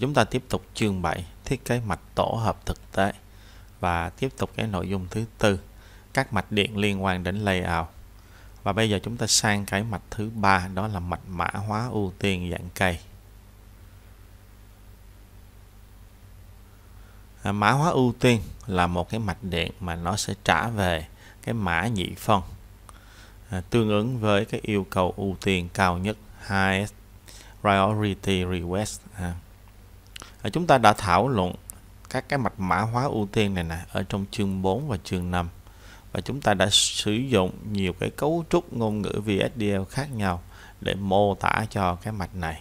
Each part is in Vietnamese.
chúng ta tiếp tục chương 7 thiết kế mạch tổ hợp thực tế và tiếp tục cái nội dung thứ tư các mạch điện liên quan đến layout và bây giờ chúng ta sang cái mạch thứ ba đó là mạch mã hóa ưu tiên dạng cây à, mã hóa ưu tiên là một cái mạch điện mà nó sẽ trả về cái mã nhị phân à, tương ứng với cái yêu cầu ưu tiên cao nhất highest priority request à, Ờ, chúng ta đã thảo luận các cái mạch mã hóa ưu tiên này nè ở trong chương 4 và chương 5 và chúng ta đã sử dụng nhiều cái cấu trúc ngôn ngữ VSDL khác nhau để mô tả cho cái mạch này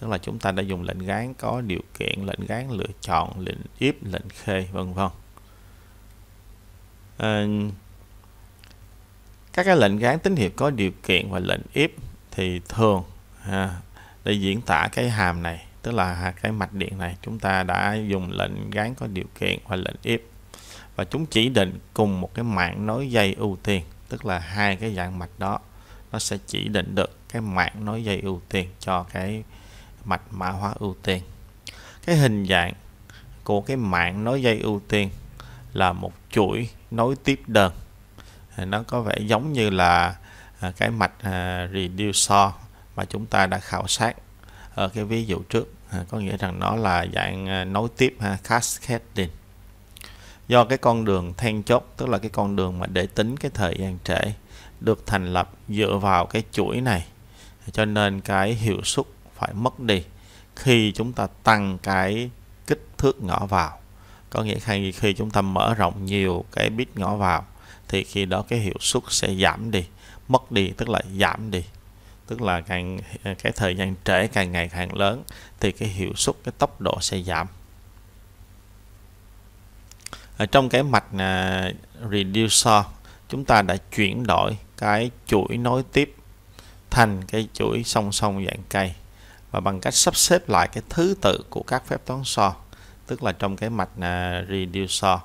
tức là chúng ta đã dùng lệnh gán có điều kiện lệnh gán lựa chọn lệnh if lệnh khê vân vân à, các cái lệnh gán tín hiệu có điều kiện và lệnh if thì thường ha, để diễn tả cái hàm này tức là cái mạch điện này chúng ta đã dùng lệnh gán có điều kiện hoặc lệnh if và chúng chỉ định cùng một cái mạng nối dây ưu tiên tức là hai cái dạng mạch đó nó sẽ chỉ định được cái mạng nối dây ưu tiên cho cái mạch mã hóa ưu tiên cái hình dạng của cái mạng nối dây ưu tiên là một chuỗi nối tiếp đơn nó có vẻ giống như là à, cái mạch à, reducer mà chúng ta đã khảo sát ở ờ, cái ví dụ trước à, có nghĩa rằng nó là dạng à, nối tiếp ha cascading do cái con đường then chốt tức là cái con đường mà để tính cái thời gian trễ được thành lập dựa vào cái chuỗi này cho nên cái hiệu suất phải mất đi khi chúng ta tăng cái kích thước ngõ vào có nghĩa là khi chúng ta mở rộng nhiều cái bit ngõ vào thì khi đó cái hiệu suất sẽ giảm đi mất đi tức là giảm đi tức là càng à, cái thời gian trễ càng ngày càng lớn thì cái hiệu suất cái tốc độ sẽ giảm ở trong cái mạch uh, reducer chúng ta đã chuyển đổi cái chuỗi nối tiếp thành cái chuỗi song song dạng cây và bằng cách sắp xếp lại cái thứ tự của các phép toán so tức là trong cái mạch uh, reducer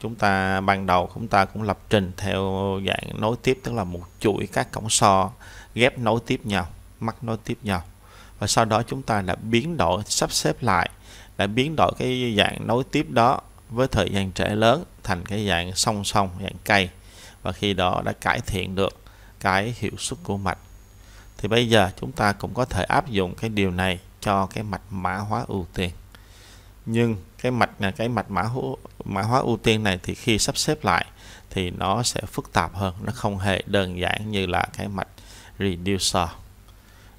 chúng ta ban đầu chúng ta cũng lập trình theo dạng nối tiếp tức là một chuỗi các cổng so ghép nối tiếp nhau mắc nối tiếp nhau và sau đó chúng ta đã biến đổi sắp xếp lại đã biến đổi cái dạng nối tiếp đó với thời gian trễ lớn thành cái dạng song song dạng cây và khi đó đã cải thiện được cái hiệu suất của mạch thì bây giờ chúng ta cũng có thể áp dụng cái điều này cho cái mạch mã hóa ưu tiên nhưng cái mạch là cái mạch mã hóa, mã hóa ưu tiên này thì khi sắp xếp lại thì nó sẽ phức tạp hơn nó không hề đơn giản như là cái mạch reducer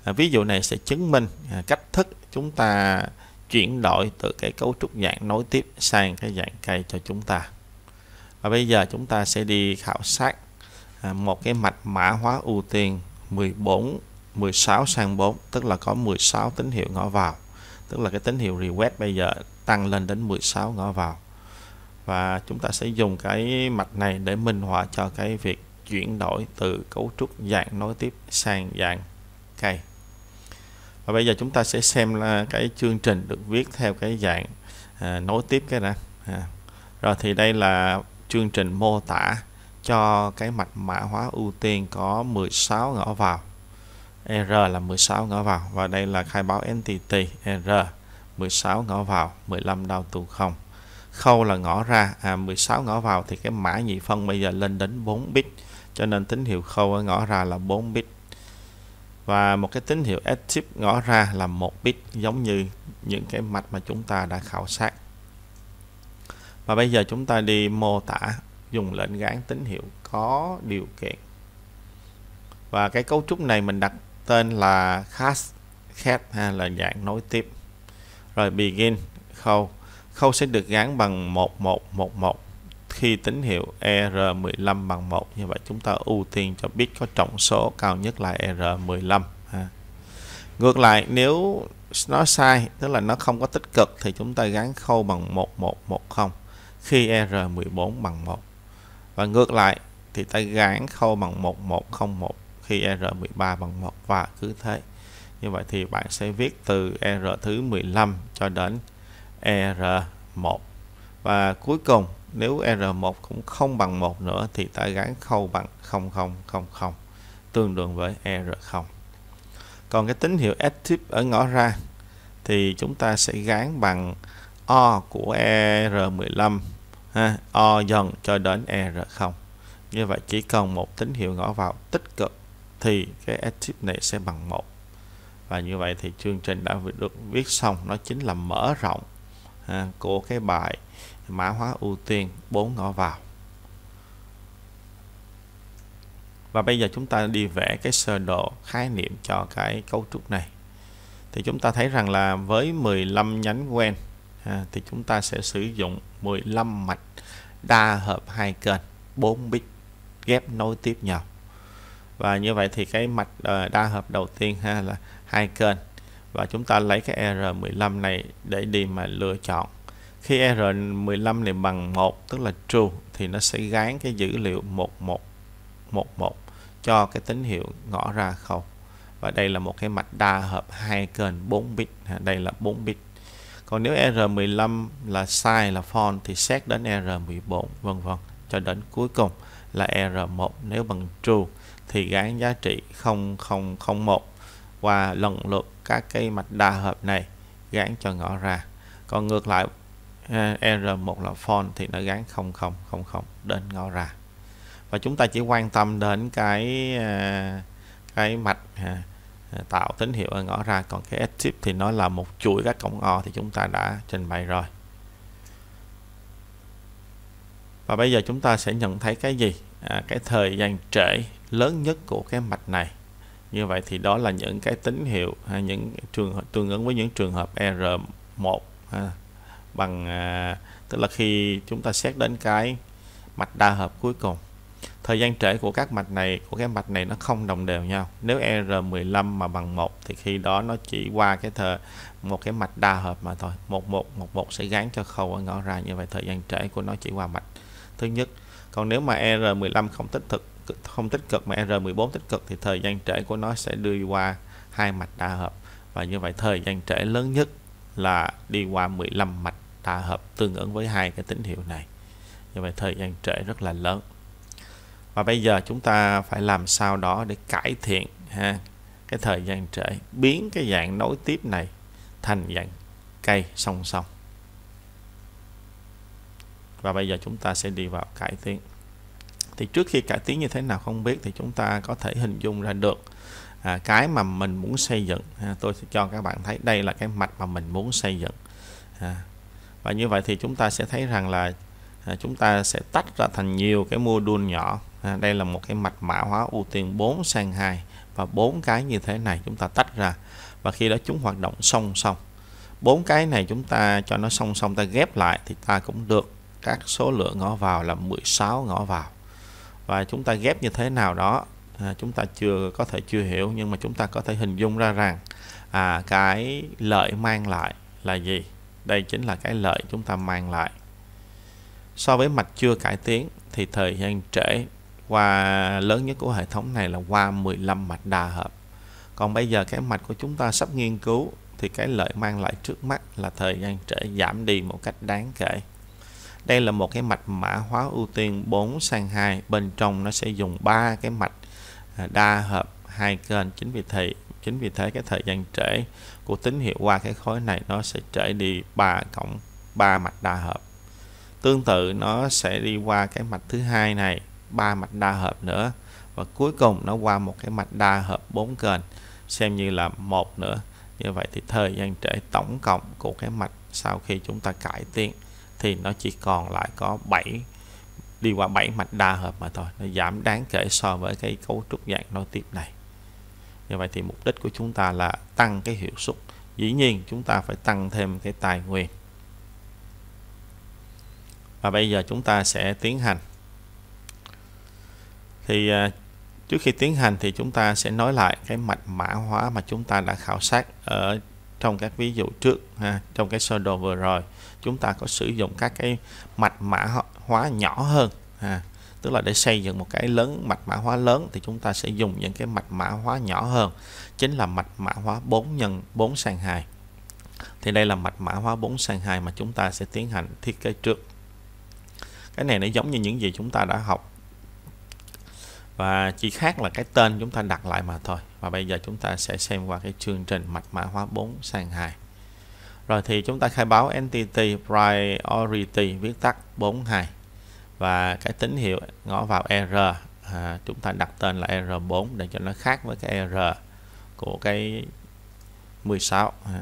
à, ví dụ này sẽ chứng minh à, cách thức chúng ta chuyển đổi từ cái cấu trúc dạng nối tiếp sang cái dạng cây cho chúng ta và bây giờ chúng ta sẽ đi khảo sát à, một cái mạch mã hóa ưu tiên 14 16 sang 4 tức là có 16 tín hiệu ngõ vào tức là cái tín hiệu request bây giờ tăng lên đến 16 ngõ vào và chúng ta sẽ dùng cái mạch này để minh họa cho cái việc chuyển đổi từ cấu trúc dạng nối tiếp sang dạng cây và bây giờ chúng ta sẽ xem là cái chương trình được viết theo cái dạng à, nối tiếp cái đã à. rồi thì đây là chương trình mô tả cho cái mạch mã hóa ưu tiên có 16 ngõ vào R là 16 ngõ vào và đây là khai báo entity R 16 ngõ vào 15 đau tù không khâu là ngõ ra à, 16 ngõ vào thì cái mã nhị phân bây giờ lên đến 4 bit cho nên tín hiệu khâu ở ngõ ra là 4 bit và một cái tín hiệu active ngõ ra là một bit giống như những cái mạch mà chúng ta đã khảo sát và bây giờ chúng ta đi mô tả dùng lệnh gán tín hiệu có điều kiện và cái cấu trúc này mình đặt tên là cast khác ha là dạng nối tiếp rồi begin khâu khâu sẽ được gán bằng 1111 khi tín hiệu ER15 bằng 1 như vậy chúng ta ưu tiên cho bit có trọng số cao nhất là e r 15 ha. Ngược lại nếu nó sai tức là nó không có tích cực thì chúng ta gắn khâu bằng 1110 khi e R14 bằng 1 và ngược lại thì ta gắn khâu bằng 1101 khi e R13 bằng 1 và cứ thế như vậy thì bạn sẽ viết từ R thứ 15 cho đến R1 và cuối cùng nếu R1 cũng không bằng 1 nữa thì ta gán khâu bằng 0000 tương đương với R0. Còn cái tín hiệu active ở ngõ ra thì chúng ta sẽ gán bằng O của R15 ha, O dần cho đến R0. Như vậy chỉ cần một tín hiệu ngõ vào tích cực thì cái active này sẽ bằng 1. Và như vậy thì chương trình đã được viết xong nó chính là mở rộng ha, của cái bài mã hóa ưu tiên 4 ngõ vào và bây giờ chúng ta đi vẽ cái sơ đồ khái niệm cho cái cấu trúc này thì chúng ta thấy rằng là với 15 nhánh quen à, thì chúng ta sẽ sử dụng 15 mạch đa hợp hai kênh 4 bit ghép nối tiếp nhau và như vậy thì cái mạch à, đa hợp đầu tiên ha là hai kênh và chúng ta lấy cái R15 này để đi mà lựa chọn khi R15 này bằng 1 tức là true thì nó sẽ gán cái dữ liệu 1111 cho cái tín hiệu ngõ ra khẩu và đây là một cái mạch đa hợp hai kênh 4 bit đây là 4 bit còn nếu R15 là sai là false thì xét đến R14 vân vân cho đến cuối cùng là R1 nếu bằng true thì gán giá trị 0001 và lần lượt các cái mạch đa hợp này gán cho ngõ ra còn ngược lại R1 là phone thì nó gắn 0000 đến ngõ ra và chúng ta chỉ quan tâm đến cái à, cái mạch à, à, tạo tín hiệu ở ngõ ra còn cái exit thì nó là một chuỗi các cổng o thì chúng ta đã trình bày rồi và bây giờ chúng ta sẽ nhận thấy cái gì à, cái thời gian trễ lớn nhất của cái mạch này như vậy thì đó là những cái tín hiệu những trường tương ứng với những trường hợp R1 ha, bằng à, tức là khi chúng ta xét đến cái mạch đa hợp cuối cùng thời gian trễ của các mạch này của cái mạch này nó không đồng đều nhau nếu R15 mà bằng 1 thì khi đó nó chỉ qua cái thờ một cái mạch đa hợp mà thôi 1111 sẽ gán cho khâu ở ngõ ra như vậy thời gian trễ của nó chỉ qua mạch thứ nhất còn nếu mà R15 không tích thực không tích cực mà R14 tích cực thì thời gian trễ của nó sẽ đưa qua hai mạch đa hợp và như vậy thời gian trễ lớn nhất là đi qua 15 mạch ta hợp tương ứng với hai cái tín hiệu này như vậy thời gian trễ rất là lớn và bây giờ chúng ta phải làm sao đó để cải thiện ha cái thời gian trễ biến cái dạng nối tiếp này thành dạng cây song song và bây giờ chúng ta sẽ đi vào cải tiến thì trước khi cải tiến như thế nào không biết thì chúng ta có thể hình dung ra được à, cái mà mình muốn xây dựng ha, à, tôi sẽ cho các bạn thấy đây là cái mạch mà mình muốn xây dựng à, và như vậy thì chúng ta sẽ thấy rằng là à, chúng ta sẽ tách ra thành nhiều cái module nhỏ à, đây là một cái mạch mã hóa ưu tiên 4 sang 2 và bốn cái như thế này chúng ta tách ra và khi đó chúng hoạt động song song bốn cái này chúng ta cho nó song song ta ghép lại thì ta cũng được các số lượng ngõ vào là 16 ngõ vào và chúng ta ghép như thế nào đó à, chúng ta chưa có thể chưa hiểu nhưng mà chúng ta có thể hình dung ra rằng à, cái lợi mang lại là gì đây chính là cái lợi chúng ta mang lại. So với mạch chưa cải tiến thì thời gian trễ qua lớn nhất của hệ thống này là qua 15 mạch đa hợp. Còn bây giờ cái mạch của chúng ta sắp nghiên cứu thì cái lợi mang lại trước mắt là thời gian trễ giảm đi một cách đáng kể. Đây là một cái mạch mã hóa ưu tiên 4 sang 2, bên trong nó sẽ dùng ba cái mạch à, đa hợp hai kênh chính vì thế chính vì thế cái thời gian trễ của tín hiệu qua cái khối này nó sẽ trễ đi ba cộng ba mạch đa hợp tương tự nó sẽ đi qua cái mạch thứ hai này ba mạch đa hợp nữa và cuối cùng nó qua một cái mạch đa hợp bốn kênh xem như là một nữa như vậy thì thời gian trễ tổng cộng của cái mạch sau khi chúng ta cải tiến thì nó chỉ còn lại có 7 đi qua 7 mạch đa hợp mà thôi nó giảm đáng kể so với cái cấu trúc dạng nối tiếp này như vậy thì mục đích của chúng ta là tăng cái hiệu suất dĩ nhiên chúng ta phải tăng thêm cái tài nguyên và bây giờ chúng ta sẽ tiến hành thì à, trước khi tiến hành thì chúng ta sẽ nói lại cái mạch mã hóa mà chúng ta đã khảo sát ở trong các ví dụ trước ha, trong cái sơ đồ vừa rồi chúng ta có sử dụng các cái mạch mã hóa nhỏ hơn ha tức là để xây dựng một cái lớn mạch mã hóa lớn thì chúng ta sẽ dùng những cái mạch mã hóa nhỏ hơn chính là mạch mã hóa 4 nhân 4 sàn 2 thì đây là mạch mã hóa 4 sàn 2 mà chúng ta sẽ tiến hành thiết kế trước cái này nó giống như những gì chúng ta đã học và chỉ khác là cái tên chúng ta đặt lại mà thôi và bây giờ chúng ta sẽ xem qua cái chương trình mạch mã hóa 4 sàn 2 rồi thì chúng ta khai báo entity priority viết tắt 42 và cái tín hiệu ngõ vào R à, chúng ta đặt tên là R4 để cho nó khác với cái R của cái 16 à.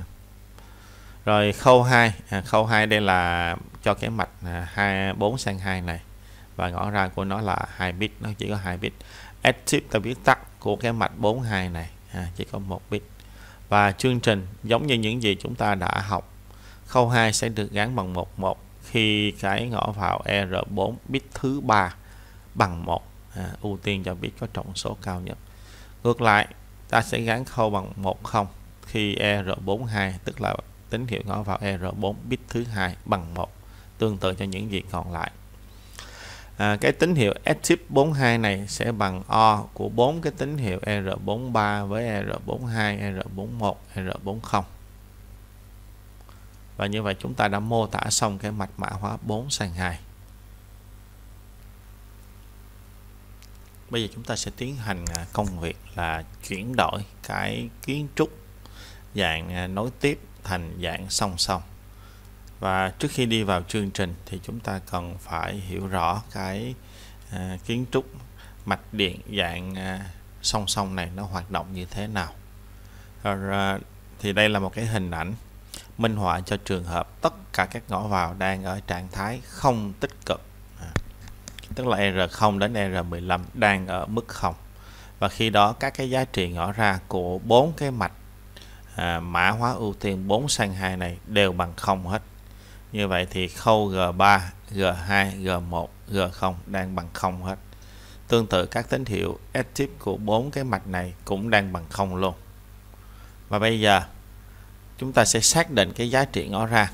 rồi khâu 2 à, khâu 2 đây là cho cái mạch à, 24 sang 2 này và ngõ ra của nó là 2 bit nó chỉ có 2 bit active ta viết tắt của cái mạch 42 này à, chỉ có 1 bit và chương trình giống như những gì chúng ta đã học khâu 2 sẽ được gắn bằng 11 khi cái ngõ vào e R4 bit thứ ba bằng 1 à, ưu tiên cho bit có trọng số cao nhất ngược lại ta sẽ gắn khâu bằng 1 10 khi e R42 tức là tín hiệu ngõ vào e R4 bit thứ hai bằng 1 tương tự cho những việc còn lại à, cái tín hiệu active 42 này sẽ bằng O của 4 cái tín hiệu R43 với R42, R41, R40 và như vậy chúng ta đã mô tả xong cái mạch mã hóa 4 sàn 2 bây giờ chúng ta sẽ tiến hành à, công việc là chuyển đổi cái kiến trúc dạng à, nối tiếp thành dạng song song và trước khi đi vào chương trình thì chúng ta cần phải hiểu rõ cái à, kiến trúc mạch điện dạng song song này nó hoạt động như thế nào rồi, thì đây là một cái hình ảnh minh họa cho trường hợp tất cả các ngõ vào đang ở trạng thái không tích cực à, tức là R0 đến R15 đang ở mức 0 và khi đó các cái giá trị ngõ ra của bốn cái mạch à, mã hóa ưu tiên 4 sang 2 này đều bằng 0 hết như vậy thì khâu G3, G2, G1, G0 đang bằng 0 hết tương tự các tín hiệu s active của bốn cái mạch này cũng đang bằng 0 luôn và bây giờ chúng ta sẽ xác định cái giá trị ngõ ra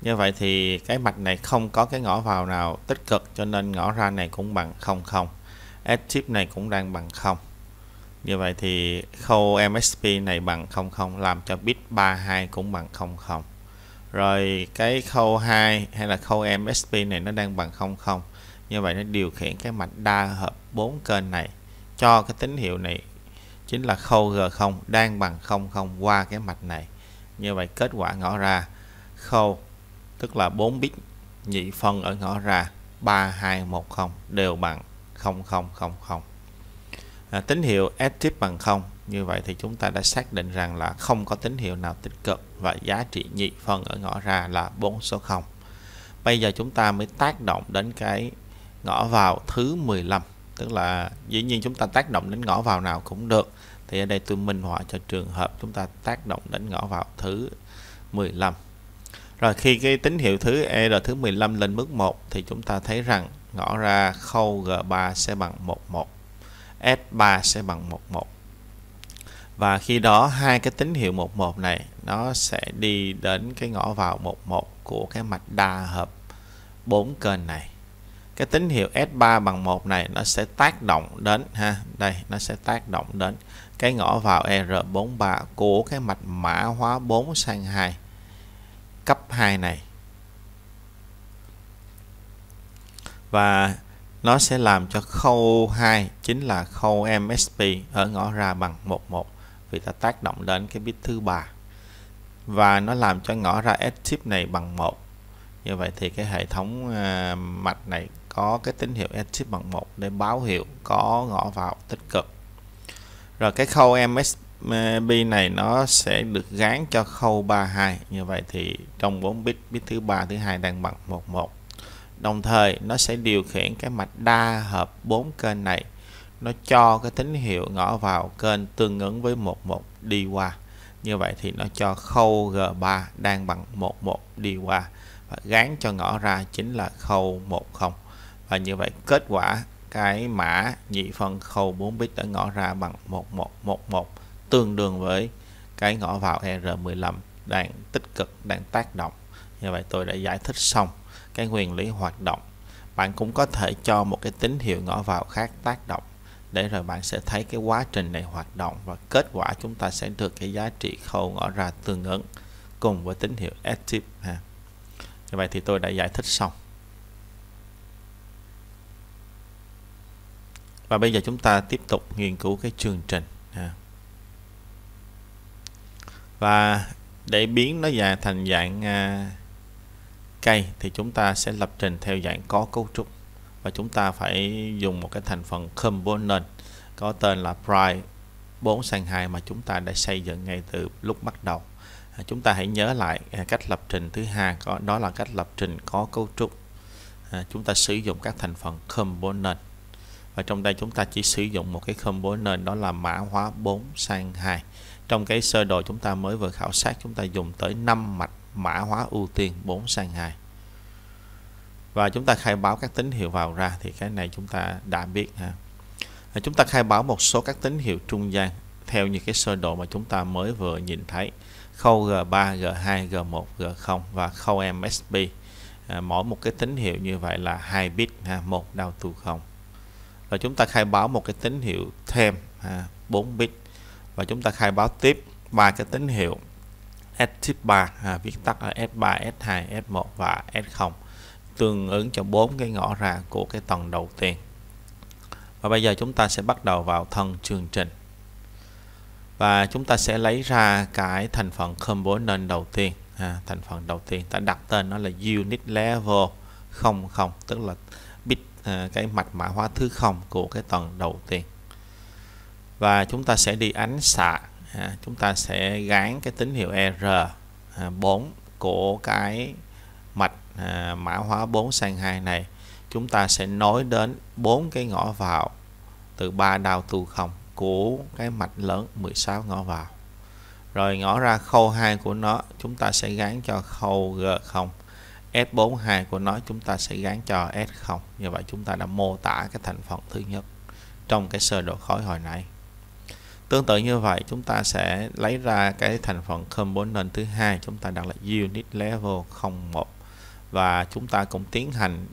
như vậy thì cái mạch này không có cái ngõ vào nào tích cực cho nên ngõ ra này cũng bằng không 00 active này cũng đang bằng không như vậy thì khâu MSP này bằng không không làm cho bit 32 cũng bằng không không rồi cái khâu 2 hay là khâu MSP này nó đang bằng không không như vậy nó điều khiển cái mạch đa hợp 4 kênh này cho cái tín hiệu này chính là khâu G0 đang bằng không không qua cái mạch này như vậy kết quả ngõ ra khâu tức là 4 bit nhị phân ở ngõ ra 3210 đều bằng 0000 à, tín hiệu active bằng 0 như vậy thì chúng ta đã xác định rằng là không có tín hiệu nào tích cực và giá trị nhị phân ở ngõ ra là 4 số 0 bây giờ chúng ta mới tác động đến cái ngõ vào thứ 15 tức là dĩ nhiên chúng ta tác động đến ngõ vào nào cũng được thì ở đây tôi minh họa cho trường hợp chúng ta tác động đánh ngõ vào thứ 15 rồi khi cái tín hiệu thứ E là thứ 15 lên mức 1 thì chúng ta thấy rằng ngõ ra khâu G3 sẽ bằng 11, S3 sẽ bằng 11. Và khi đó hai cái tín hiệu 11 này nó sẽ đi đến cái ngõ vào 11 của cái mạch đa hợp 4 kênh này. Cái tín hiệu S3 bằng 1 này nó sẽ tác động đến ha, đây nó sẽ tác động đến cái ngõ vào R43 của cái mạch mã hóa 4 sang 2 cấp 2 này và nó sẽ làm cho khâu 2 chính là khâu MSP ở ngõ ra bằng 11 vì ta tác động đến cái bit thứ ba và nó làm cho ngõ ra S chip này bằng 1 như vậy thì cái hệ thống à, mạch này có cái tín hiệu S chip bằng 1 để báo hiệu có ngõ vào tích cực rồi cái khâu MSB này nó sẽ được gán cho khâu 32 như vậy thì trong 4 bit bit thứ ba thứ hai đang bằng 11 đồng thời nó sẽ điều khiển cái mạch đa hợp 4 kênh này nó cho cái tín hiệu ngõ vào kênh tương ứng với 11 đi qua như vậy thì nó cho khâu G3 đang bằng 11 đi qua và gán cho ngõ ra chính là khâu 10 và như vậy kết quả cái mã nhị phân khâu 4 bit đã ngõ ra bằng 1111 tương đương với cái ngõ vào R15 đang tích cực đang tác động như vậy tôi đã giải thích xong cái nguyên lý hoạt động bạn cũng có thể cho một cái tín hiệu ngõ vào khác tác động để rồi bạn sẽ thấy cái quá trình này hoạt động và kết quả chúng ta sẽ được cái giá trị khâu ngõ ra tương ứng cùng với tín hiệu active ha. Như vậy thì tôi đã giải thích xong. và bây giờ chúng ta tiếp tục nghiên cứu cái chương trình à. và để biến nó dạng thành dạng à, cây thì chúng ta sẽ lập trình theo dạng có cấu trúc và chúng ta phải dùng một cái thành phần component có tên là prime 4 sang 2 mà chúng ta đã xây dựng ngay từ lúc bắt đầu à, chúng ta hãy nhớ lại cách lập trình thứ hai có đó là cách lập trình có cấu trúc chúng ta sử dụng các thành phần component và trong đây chúng ta chỉ sử dụng một cái combo nền đó là mã hóa 4 sang 2 trong cái sơ đồ chúng ta mới vừa khảo sát chúng ta dùng tới 5 mạch mã hóa ưu tiên 4 sang 2 và chúng ta khai báo các tín hiệu vào ra thì cái này chúng ta đã biết ha chúng ta khai báo một số các tín hiệu trung gian theo như cái sơ đồ mà chúng ta mới vừa nhìn thấy khâu G3, G2, G1, G0 và khâu MSP à, mỗi một cái tín hiệu như vậy là hai bit ha, một đau tu không và chúng ta khai báo một cái tín hiệu thêm à, 4 bit và chúng ta khai báo tiếp ba cái tín hiệu S 3 à, viết tắt là S3, S2, S1 và S0 tương ứng cho bốn cái ngõ ra của cái tầng đầu tiên. Và bây giờ chúng ta sẽ bắt đầu vào thân chương trình. Và chúng ta sẽ lấy ra cái thành phần component đầu tiên. À, thành phần đầu tiên ta đặt tên nó là unit level 00 tức là Ờ, cái mạch mã hóa thứ không của cái tuần đầu tiên và chúng ta sẽ đi ánh xạ à, chúng ta sẽ gán cái tín hiệu R à, của cái mạch à, mã hóa 4 sang 2 này chúng ta sẽ nối đến bốn cái ngõ vào từ ba đào tu không của cái mạch lớn 16 ngõ vào rồi ngõ ra khâu 2 của nó chúng ta sẽ gán cho khâu G0 S42 của nó chúng ta sẽ gắn cho S0 như vậy chúng ta đã mô tả cái thành phần thứ nhất trong cái sơ đồ khối hồi nãy tương tự như vậy chúng ta sẽ lấy ra cái thành phần component thứ hai chúng ta đặt là unit level 01 và chúng ta cũng tiến hành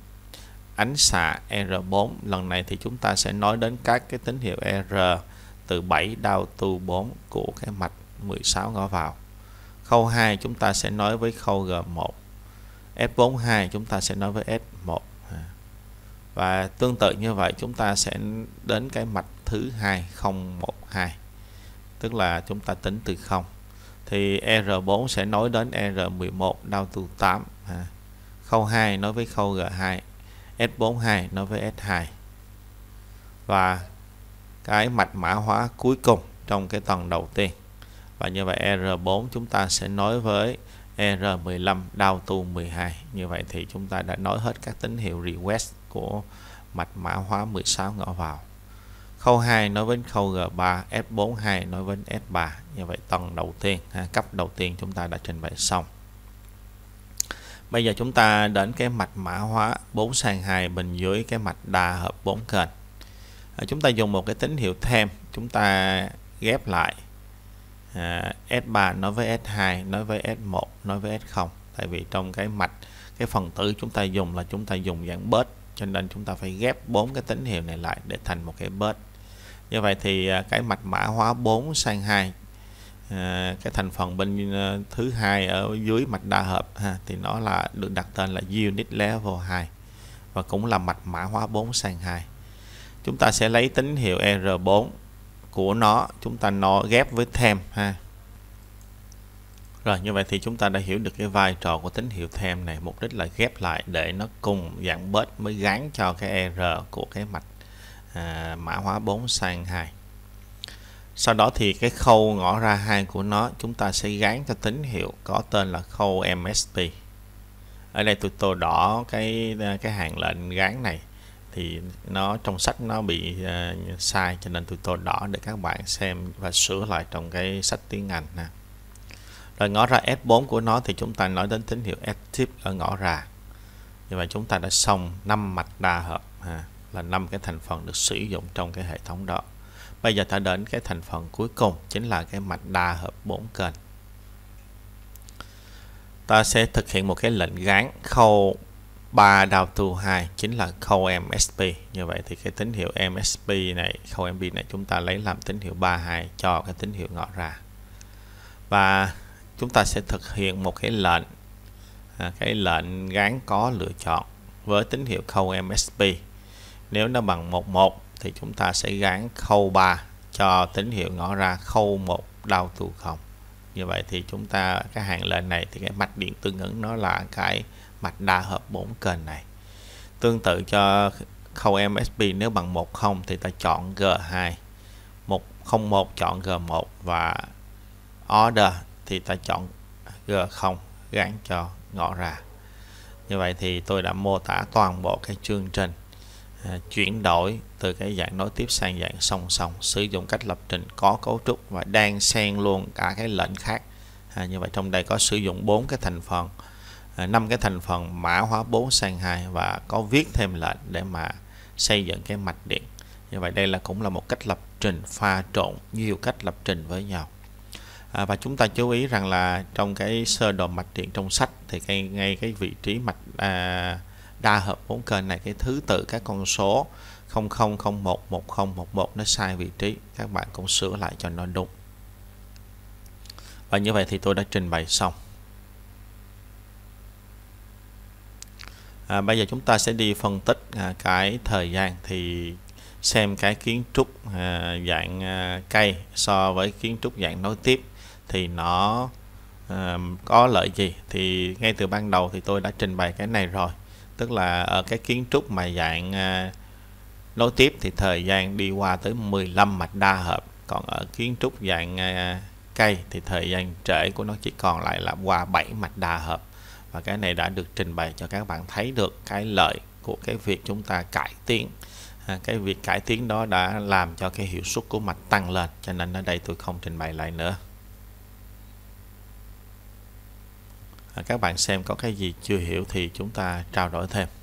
ánh xạ R4 lần này thì chúng ta sẽ nói đến các cái tín hiệu R từ 7 đau tu 4 của cái mạch 16 ngõ vào khâu 2 chúng ta sẽ nói với khâu G1 s 42 chúng ta sẽ nói với S1 à. và tương tự như vậy chúng ta sẽ đến cái mạch thứ 2012 tức là chúng ta tính từ 0 thì R4 sẽ nối đến R11 đau từ 8 à. khâu 2 nối với khâu G2 S42 nối với S2 và cái mạch mã hóa cuối cùng trong cái tuần đầu tiên và như vậy R4 chúng ta sẽ nối với E R15 Down to 12 như vậy thì chúng ta đã nói hết các tín hiệu request của mạch mã hóa 16 ngõ vào khâu 2 nói với khâu G3 F42 nói với F3 như vậy tầng đầu tiên ha, cấp đầu tiên chúng ta đã trình bày xong bây giờ chúng ta đến cái mạch mã hóa 4 sàn 2 bên dưới cái mạch đa hợp 4 kênh à, chúng ta dùng một cái tín hiệu thêm chúng ta ghép lại à, S3 nói với S2 nói với S1 nói với S0 tại vì trong cái mạch cái phần tử chúng ta dùng là chúng ta dùng dạng bớt cho nên chúng ta phải ghép bốn cái tín hiệu này lại để thành một cái bớt như vậy thì à, cái mạch mã hóa 4 sang 2 à, cái thành phần bên à, thứ hai ở dưới mạch đa hợp ha, thì nó là được đặt tên là unit level 2 và cũng là mạch mã hóa 4 sang 2 chúng ta sẽ lấy tín hiệu R4 của nó chúng ta nó ghép với thêm ha rồi như vậy thì chúng ta đã hiểu được cái vai trò của tín hiệu thêm này mục đích là ghép lại để nó cùng dạng bớt mới gắn cho cái e R của cái mạch à, mã hóa 4 sang 2 sau đó thì cái khâu ngõ ra hai của nó chúng ta sẽ gắn cho tín hiệu có tên là khâu MSP ở đây tôi tô đỏ cái cái hàng lệnh gắn này thì nó trong sách nó bị uh, sai cho nên tôi tô đỏ để các bạn xem và sửa lại trong cái sách tiếng Anh nè rồi ngõ ra s 4 của nó thì chúng ta nói đến tín hiệu s active ở ngõ ra như vậy chúng ta đã xong năm mạch đa hợp ha, là năm cái thành phần được sử dụng trong cái hệ thống đó bây giờ ta đến cái thành phần cuối cùng chính là cái mạch đa hợp 4 kênh ta sẽ thực hiện một cái lệnh gán khâu 3 đao tu 2 chính là khâu MSP. Như vậy thì cái tín hiệu MSP này, khâu MP này chúng ta lấy làm tín hiệu 32 cho cái tín hiệu ngõ ra. Và chúng ta sẽ thực hiện một cái lệnh à, cái lệnh gán có lựa chọn với tín hiệu khâu MSP. Nếu nó bằng 11 thì chúng ta sẽ gán khâu 3 cho tín hiệu ngõ ra khâu 1 đao tu không Như vậy thì chúng ta cái hàng lệnh này thì cái mạch điện tương ứng nó là cái mạch đa hợp bốn kênh này tương tự cho khâu MSP nếu bằng 10 thì ta chọn G2 101 chọn G1 và order thì ta chọn G0 gắn cho ngõ ra như vậy thì tôi đã mô tả toàn bộ cái chương trình à, chuyển đổi từ cái dạng nối tiếp sang dạng song song sử dụng cách lập trình có cấu trúc và đang xen luôn cả cái lệnh khác à, như vậy trong đây có sử dụng bốn cái thành phần Ờ, năm cái thành phần mã hóa 4 sang 2 và có viết thêm lệnh để mà xây dựng cái mạch điện như vậy đây là cũng là một cách lập trình pha trộn nhiều cách lập trình với nhau à, và chúng ta chú ý rằng là trong cái sơ đồ mạch điện trong sách thì ngay, ngay cái vị trí mạch à, đa hợp bốn kênh này cái thứ tự các con số 0001 1011 nó sai vị trí các bạn cũng sửa lại cho nó đúng và như vậy thì tôi đã trình bày xong à, bây giờ chúng ta sẽ đi phân tích à, cái thời gian thì xem cái kiến trúc à, dạng à, cây so với kiến trúc dạng nối tiếp thì nó à, có lợi gì thì ngay từ ban đầu thì tôi đã trình bày cái này rồi tức là ở cái kiến trúc mà dạng à, nối tiếp thì thời gian đi qua tới 15 mạch đa hợp còn ở kiến trúc dạng à, cây thì thời gian trễ của nó chỉ còn lại là qua 7 mạch đa hợp và cái này đã được trình bày cho các bạn thấy được cái lợi của cái việc chúng ta cải tiến à, cái việc cải tiến đó đã làm cho cái hiệu suất của mạch tăng lên cho nên ở đây tôi không trình bày lại nữa à, các bạn xem có cái gì chưa hiểu thì chúng ta trao đổi thêm